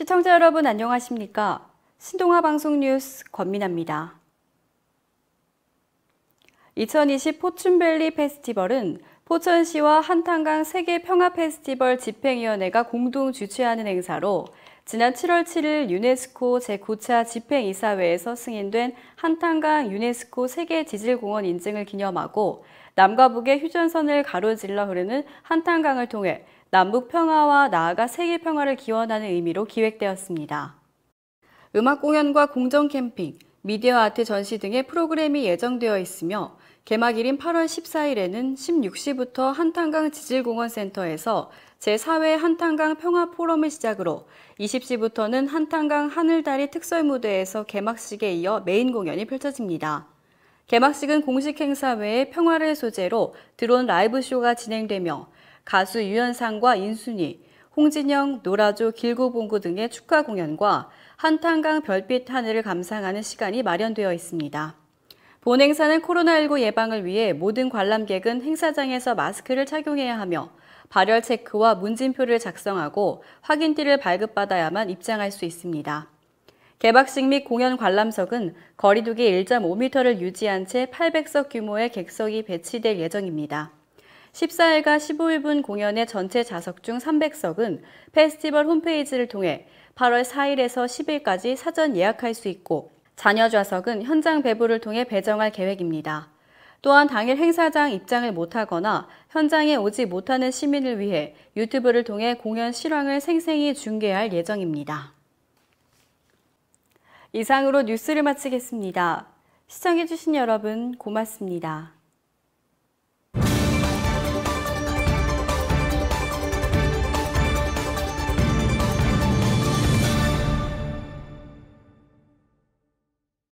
시청자 여러분 안녕하십니까? 신동아 방송 뉴스 권민아입니다. 2020 포춘밸리 페스티벌은 포천시와 한탄강 세계 평화 페스티벌 집행위원회가 공동 주최하는 행사로 지난 7월 7일 유네스코 제9차 집행이사회에서 승인된 한탄강 유네스코 세계 지질공원 인증을 기념하고 남과 북의 휴전선을 가로질러 흐르는 한탄강을 통해 남북 평화와 나아가 세계 평화를 기원하는 의미로 기획되었습니다. 음악 공연과 공정 캠핑, 미디어 아트 전시 등의 프로그램이 예정되어 있으며 개막일인 8월 14일에는 16시부터 한탄강 지질공원센터에서 제4회 한탄강 평화 포럼을 시작으로 20시부터는 한탄강 하늘다리 특설 무대에서 개막식에 이어 메인 공연이 펼쳐집니다. 개막식은 공식 행사 외에 평화를 소재로 드론 라이브쇼가 진행되며 가수 유현상과 인순이, 홍진영, 노라조, 길고봉구 등의 축하 공연과 한탄강 별빛 하늘을 감상하는 시간이 마련되어 있습니다. 본 행사는 코로나19 예방을 위해 모든 관람객은 행사장에서 마스크를 착용해야 하며 발열 체크와 문진표를 작성하고 확인띠를 발급받아야만 입장할 수 있습니다. 개박식및 공연 관람석은 거리두기 1.5m를 유지한 채 800석 규모의 객석이 배치될 예정입니다. 14일과 15일분 공연의 전체 좌석 중 300석은 페스티벌 홈페이지를 통해 8월 4일에서 10일까지 사전 예약할 수 있고 자녀 좌석은 현장 배부를 통해 배정할 계획입니다. 또한 당일 행사장 입장을 못하거나 현장에 오지 못하는 시민을 위해 유튜브를 통해 공연 실황을 생생히 중계할 예정입니다. 이상으로 뉴스를 마치겠습니다. 시청해주신 여러분 고맙습니다.